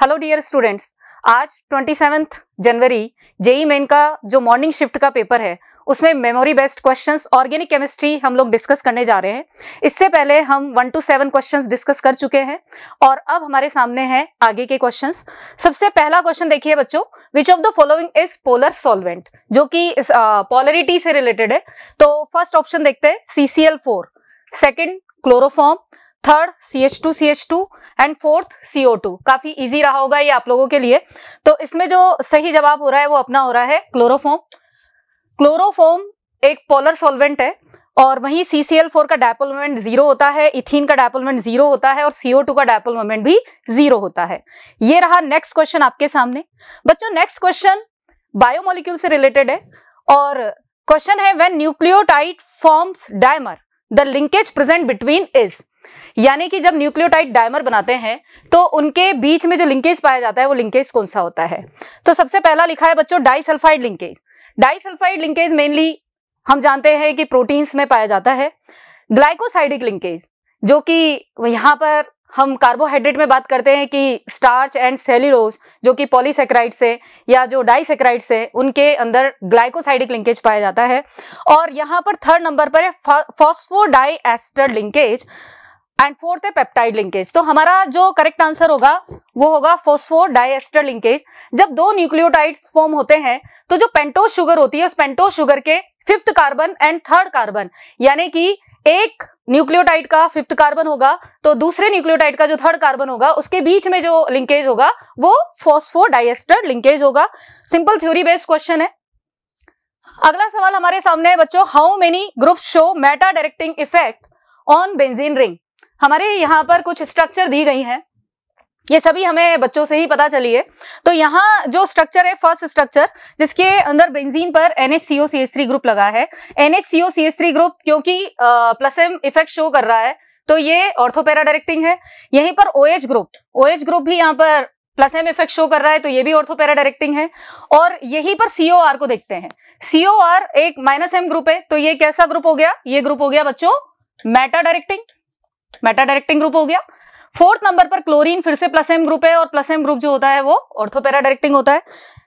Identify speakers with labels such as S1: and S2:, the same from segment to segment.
S1: hello dear students आज twenty seventh जनवरी JEE main e का जो मॉर्निंग शिफ्ट का पेपर है उसमें memory based questions organic chemistry हम लोग डिस्कस करने जा रहे हैं इससे पहले हम one two seven questions discuss कर चुके हैं और अब हमारे सामने हैं आगे के क्वेश्चंस सबसे पहला क्वेश्चन देखिए बच्चों which of the following is polar solvent जो कि पोलरिटी से रिलेटेड है तो फर्स्ट ऑप्शन देखते हैं C C L four second chloroform third C H two C H two and fourth CO two काफी इजी रहा होगा ये आप लोगों के लिए तो इसमें जो सही जवाब हो रहा है वो अपना हो रहा है क्लोरोफोम क्लोरोफोम एक पोलर सॉल्वेंट है और वहीं सी सी एल फोर का डायपोल मोमेंट जीरो होता है इथिन का डायपोल मोमेंट जीरो होता है और सीओ टू का डायपोल मोमेंट भी जीरो होता है ये रहा नेक्स्ट क्वेश्चन आपके सामने बच्चों नेक्स्ट क्वेश्चन बायोमोलिक्यूल से रिलेटेड है और क्वेश्चन है when nucleotide forms dimer the linkage present between is यानी कि जब न्यूक्लियोटाइड डायमर बनाते हैं तो उनके बीच में जो लिंकेज पाया जाता है वो लिंकेज कौन सा होता है तो सबसे पहला लिखा है बच्चों disulphide linkage disulphide linkage mainly हम जानते हैं कि प्रोटीन्स में पाया जाता है ग्लाइकोसाइडिक लिंकेज जो कि यहाँ पर हम कार्बोहाइड्रेट में बात करते हैं कि स्टार्च एंड सेल्यूलोज जो कि पॉलीसेक्राइड से या जो डाइसेक्राइड से उनके अंदर ग्लाइकोसाइडिक लिंकेज पाया जाता है और यहाँ पर थर्ड नंबर पर है फॉस्फोडाइएस्टर लिंकेज एंड फोर्थ है पेप्टाइड लिंकेज तो हमारा जो करेक्ट आंसर होगा वो होगा फोस्फो डायस्टर लिंकेज जब दो न्यूक्लियोटाइड्स फॉर्म होते हैं तो जो पेंटो शुगर होती है उस पेंटो शुगर के fifth carbon and third carbon यानी कि एक न्यूक्लियोटाइड का फिफ्थ कार्बन होगा तो दूसरे न्यूक्लियोटाइड का जो थर्ड कार्बन होगा उसके बीच में जो लिंकेज होगा वो फोस्फो लिंकेज होगा सिंपल थ्योरी बेस्ड क्वेश्चन है अगला सवाल हमारे सामने है बच्चों how many group show meta directing effect on benzene ring हमारे यहाँ पर कुछ स्ट्रक्चर दी गई है ये सभी हमें बच्चों से ही पता चली है तो यहाँ जो स्ट्रक्चर है फर्स्ट स्ट्रक्चर जिसके अंदर बेंजीन पर NHCOCH3 ग्रुप लगा है NHCOCH3 ग्रुप क्योंकि प्लस एम इफेक्ट शो कर रहा है तो ये ऑर्थोपेरा डायरेक्टिंग है यहीं पर OH ग्रुप OH ग्रुप भी यहाँ पर प्लस एम इफेक्ट शो कर रहा है तो ये भी ऑर्थोपेरा डायरेक्टिंग है और यहीं पर आर को देखते हैं आर एक माइनस एम ग्रुप है तो ये कैसा ग्रुप हो गया ये ग्रुप हो गया बच्चों meta directing meta directing group हो गया फोर्थ नंबर पर क्लोरीन फिर से प्लस एम ग्रुप है और प्लस एम ग्रुप जो होता है वो ऑर्थोपेरा डायरेक्टिंग होता है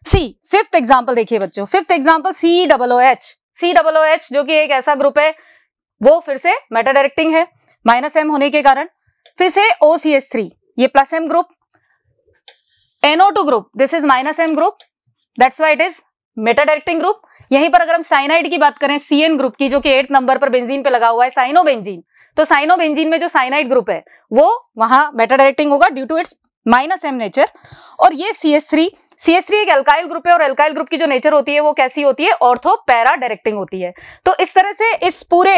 S1: सी फिफ्थ एग्जाम्पल देखिए बच्चों fifth example C double O H C double O H जो कि एक ऐसा ग्रुप है वो फिर से मेटा डायरेक्टिंग है माइनस एम होने के कारण फिर से ओ सी एस थ्री ये plus M group NO two group this is minus M group that's why it is meta directing group यहीं पर अगर हम साइनाइड की बात करें सी एन ग्रुप की जो कि एट नंबर पर बेंजीन पे लगा हुआ है साइनो बेंजीन तो साइन ऑफ में जो साइनाइड ग्रुप है वो वहां बेटा डायरेक्टिंग होगा due to its minus M nature और ये C S three C S three एक एल्काइल ग्रुप है और एल्काइल ग्रुप की जो नेचर होती है वो कैसी होती है ऑर्थो पैरा डायरेक्टिंग होती है तो इस तरह से इस पूरे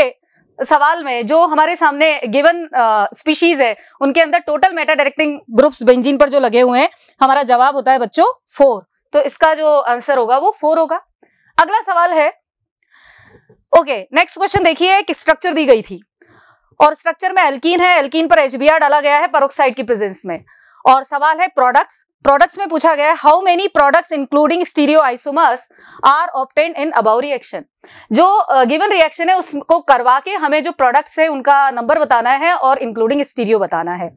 S1: सवाल में जो हमारे सामने गिवन स्पीशीज है उनके अंदर total meta directing groups benzene पर जो लगे हुए हैं हमारा जवाब होता है बच्चों फोर तो इसका जो आंसर होगा वो फोर होगा अगला सवाल है ओके नेक्स्ट क्वेश्चन देखिए एक स्ट्रक्चर दी गई थी और स्ट्रक्चर में एल्कीन है एल्कीन पर एच डाला गया है परोक्साइड की प्रेजेंस में और सवाल है प्रोडक्ट्स प्रोडक्ट्स में पूछा गया है how many products including stereo isomers are obtained in above reaction जो गिवन uh, रिएक्शन है उसको करवा के हमें जो प्रोडक्ट्स है उनका नंबर बताना है और इंक्लूडिंग स्टीरियो बताना है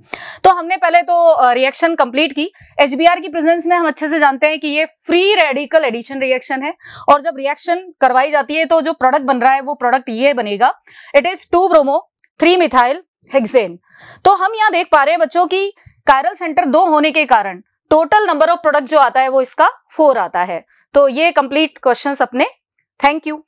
S1: तो हमने पहले तो रिएक्शन uh, कंप्लीट की एच की प्रेजेंस में हम अच्छे से जानते हैं कि ये फ्री रेडिकल एडिशन रिएक्शन है और जब रिएक्शन करवाई जाती है तो जो प्रोडक्ट बन रहा है वो प्रोडक्ट ये बनेगा it is two bromo three methyl hexane तो हम यहाँ देख पा रहे हैं बच्चों की कायरल सेंटर दो होने के कारण टोटल नंबर ऑफ प्रोडक्ट जो आता है वो इसका फोर आता है तो ये कंप्लीट क्वेश्चंस अपने थैंक यू